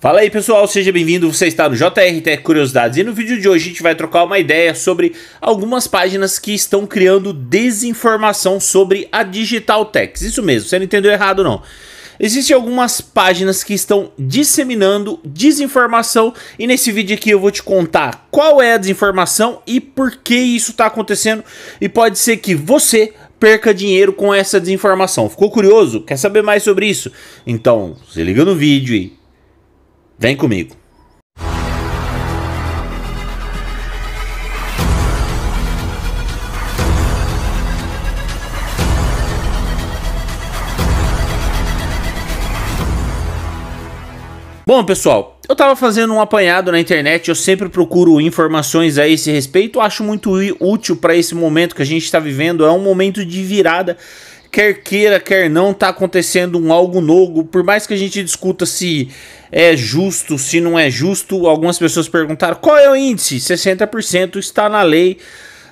Fala aí pessoal, seja bem-vindo, você está no JRT Curiosidades e no vídeo de hoje a gente vai trocar uma ideia sobre algumas páginas que estão criando desinformação sobre a Digital Tax. Isso mesmo, você não entendeu errado não. Existem algumas páginas que estão disseminando desinformação e nesse vídeo aqui eu vou te contar qual é a desinformação e por que isso está acontecendo e pode ser que você perca dinheiro com essa desinformação. Ficou curioso? Quer saber mais sobre isso? Então, se liga no vídeo e Vem comigo. Bom, pessoal, eu tava fazendo um apanhado na internet, eu sempre procuro informações a esse respeito, acho muito útil para esse momento que a gente está vivendo, é um momento de virada quer queira, quer não, está acontecendo um algo novo. Por mais que a gente discuta se é justo, se não é justo, algumas pessoas perguntaram qual é o índice? 60% está na lei.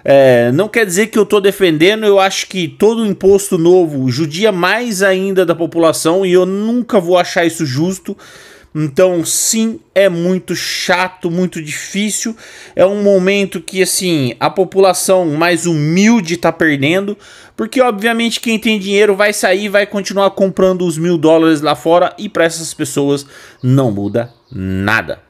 É, não quer dizer que eu estou defendendo, eu acho que todo imposto novo judia mais ainda da população e eu nunca vou achar isso justo. Então, sim, é muito chato, muito difícil. É um momento que, assim, a população mais humilde está perdendo, porque, obviamente, quem tem dinheiro vai sair, vai continuar comprando os mil dólares lá fora, e para essas pessoas não muda nada.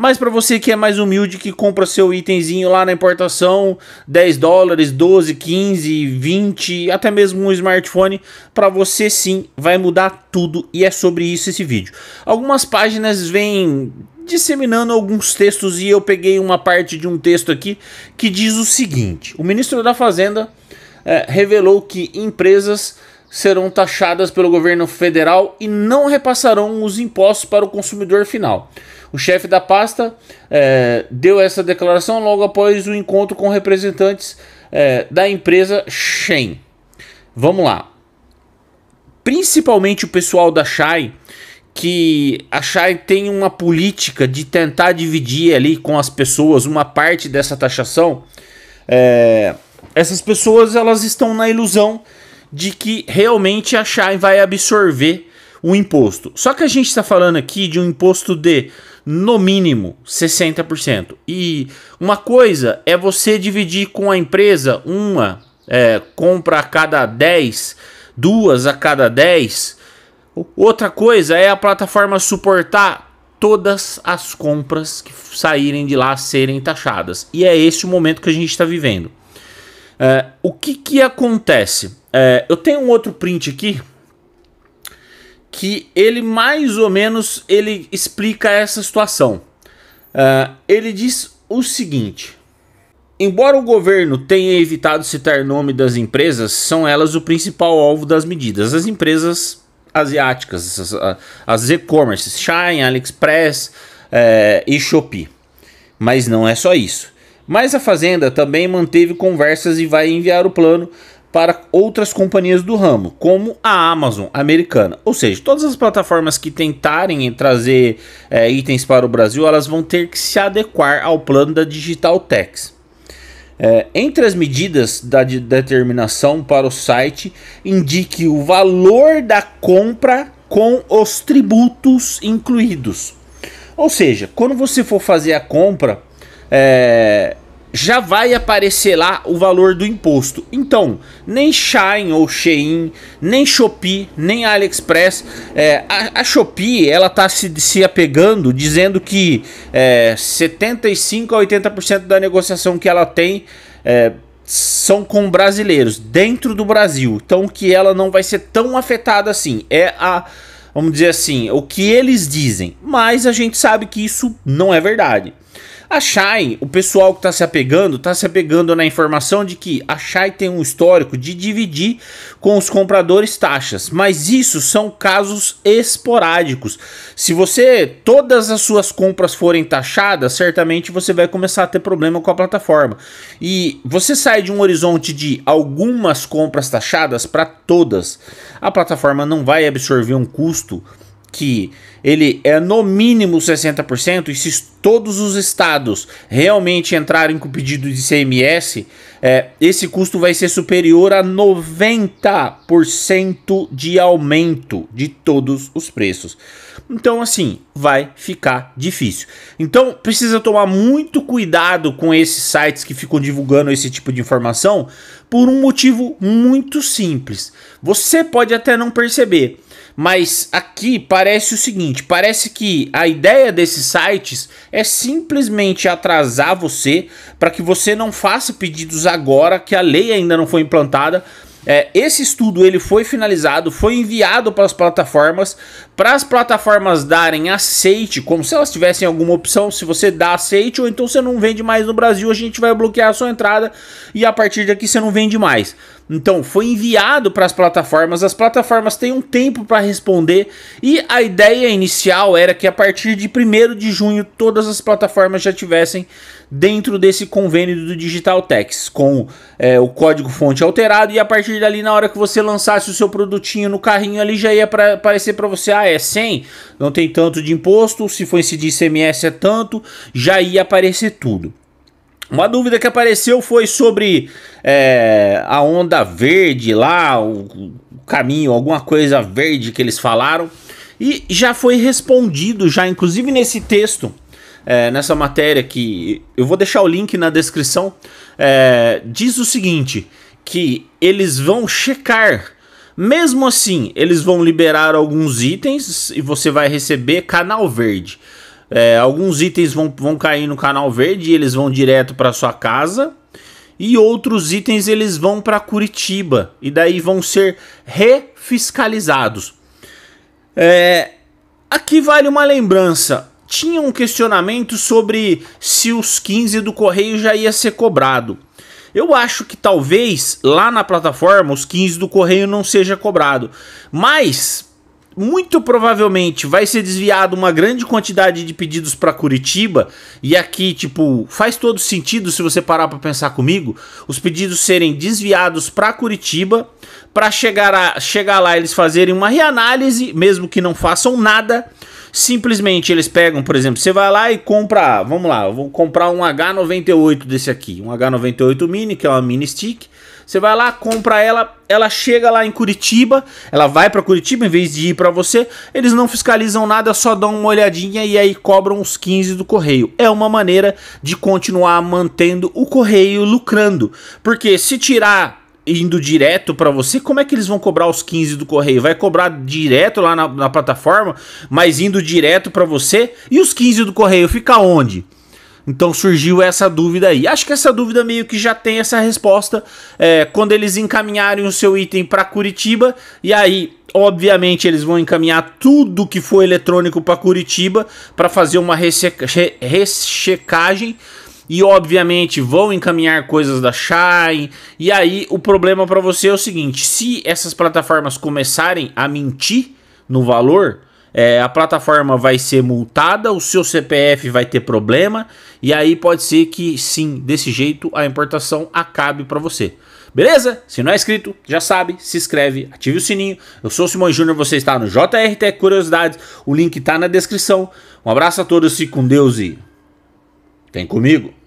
Mas para você que é mais humilde, que compra seu itemzinho lá na importação, 10 dólares, 12, 15, 20, até mesmo um smartphone, para você sim vai mudar tudo e é sobre isso esse vídeo. Algumas páginas vêm disseminando alguns textos e eu peguei uma parte de um texto aqui que diz o seguinte: o ministro da Fazenda é, revelou que empresas serão taxadas pelo governo federal e não repassarão os impostos para o consumidor final. O chefe da pasta é, deu essa declaração logo após o encontro com representantes é, da empresa Shen. Vamos lá. Principalmente o pessoal da Shai, que a Shai tem uma política de tentar dividir ali com as pessoas uma parte dessa taxação. É, essas pessoas elas estão na ilusão de que realmente a Shine vai absorver o imposto. Só que a gente está falando aqui de um imposto de, no mínimo, 60%. E uma coisa é você dividir com a empresa uma é, compra a cada 10, duas a cada 10. Outra coisa é a plataforma suportar todas as compras que saírem de lá serem taxadas. E é esse o momento que a gente está vivendo. É, o que, que acontece? É, eu tenho um outro print aqui que ele mais ou menos ele explica essa situação. É, ele diz o seguinte: embora o governo tenha evitado citar nome das empresas, são elas o principal alvo das medidas. As empresas asiáticas, as, as e-commerce, Shine, AliExpress é, e Shopee. Mas não é só isso. Mas a Fazenda também manteve conversas e vai enviar o plano para outras companhias do ramo, como a Amazon americana. Ou seja, todas as plataformas que tentarem trazer é, itens para o Brasil, elas vão ter que se adequar ao plano da Digital Tax. É, entre as medidas da de determinação para o site, indique o valor da compra com os tributos incluídos. Ou seja, quando você for fazer a compra, é, já vai aparecer lá o valor do imposto. Então, nem Shine ou Shein, nem Shopee, nem AliExpress, é, a, a, Shopee ela tá se, se apegando, dizendo que é, 75 a 80% da negociação que ela tem é, são com brasileiros dentro do Brasil, então que ela não vai ser tão afetada assim. É a vamos dizer assim, o que eles dizem, mas a gente sabe que isso não é verdade. A Shai, o pessoal que está se apegando, está se apegando na informação de que a Shai tem um histórico de dividir com os compradores taxas, mas isso são casos esporádicos. Se você todas as suas compras forem taxadas, certamente você vai começar a ter problema com a plataforma. E você sai de um horizonte de algumas compras taxadas para todas. A plataforma não vai absorver um custo custo que ele é no mínimo 60%, e se todos os estados realmente entrarem com pedido de CMS, é, esse custo vai ser superior a 90% de aumento de todos os preços. Então, assim, vai ficar difícil. Então, precisa tomar muito cuidado com esses sites que ficam divulgando esse tipo de informação por um motivo muito simples. Você pode até não perceber mas aqui parece o seguinte: parece que a ideia desses sites é simplesmente atrasar você para que você não faça pedidos agora que a lei ainda não foi implantada. É, esse estudo ele foi finalizado, foi enviado para as plataformas, para as plataformas darem aceite, como se elas tivessem alguma opção, se você dá aceite ou então você não vende mais no Brasil, a gente vai bloquear a sua entrada e a partir daqui você não vende mais. Então, foi enviado para as plataformas, as plataformas têm um tempo para responder e a ideia inicial era que a partir de 1 de junho todas as plataformas já tivessem dentro desse convênio do Digital Tax, com é, o código fonte alterado e a partir dali, na hora que você lançasse o seu produtinho no carrinho ali, já ia pra, aparecer para você, ah, é 100, não tem tanto de imposto, se for incidir ICMS é tanto, já ia aparecer tudo. Uma dúvida que apareceu foi sobre é, a onda verde lá, o caminho, alguma coisa verde que eles falaram. E já foi respondido, já inclusive nesse texto, é, nessa matéria que eu vou deixar o link na descrição, é, diz o seguinte, que eles vão checar mesmo assim, eles vão liberar alguns itens e você vai receber canal verde. É, alguns itens vão, vão cair no canal verde e eles vão direto para sua casa. E outros itens eles vão para Curitiba e daí vão ser refiscalizados. É, aqui vale uma lembrança. Tinha um questionamento sobre se os 15 do correio já ia ser cobrado. Eu acho que talvez lá na plataforma os 15 do correio não seja cobrado, mas muito provavelmente vai ser desviado uma grande quantidade de pedidos para Curitiba e aqui tipo faz todo sentido se você parar para pensar comigo, os pedidos serem desviados para Curitiba para chegar a, chegar lá eles fazerem uma reanálise, mesmo que não façam nada Simplesmente eles pegam, por exemplo, você vai lá e compra, vamos lá, eu vou comprar um H98 desse aqui, um H98 mini, que é uma mini stick. Você vai lá, compra ela, ela chega lá em Curitiba, ela vai para Curitiba em vez de ir para você, eles não fiscalizam nada, só dão uma olhadinha e aí cobram os 15 do correio. É uma maneira de continuar mantendo o correio lucrando, porque se tirar indo direto para você, como é que eles vão cobrar os 15 do correio? Vai cobrar direto lá na, na plataforma, mas indo direto para você? E os 15 do correio fica onde? Então surgiu essa dúvida aí. Acho que essa dúvida meio que já tem essa resposta é, quando eles encaminharem o seu item para Curitiba. E aí, obviamente, eles vão encaminhar tudo que for eletrônico para Curitiba para fazer uma ressecagem e obviamente vão encaminhar coisas da Shine. E aí o problema para você é o seguinte: se essas plataformas começarem a mentir no valor, é, a plataforma vai ser multada, o seu CPF vai ter problema, e aí pode ser que sim, desse jeito a importação acabe para você. Beleza? Se não é inscrito, já sabe, se inscreve, ative o sininho. Eu sou o Simão Júnior, você está no JRT Curiosidades, o link está na descrição. Um abraço a todos, e com Deus e tem comigo.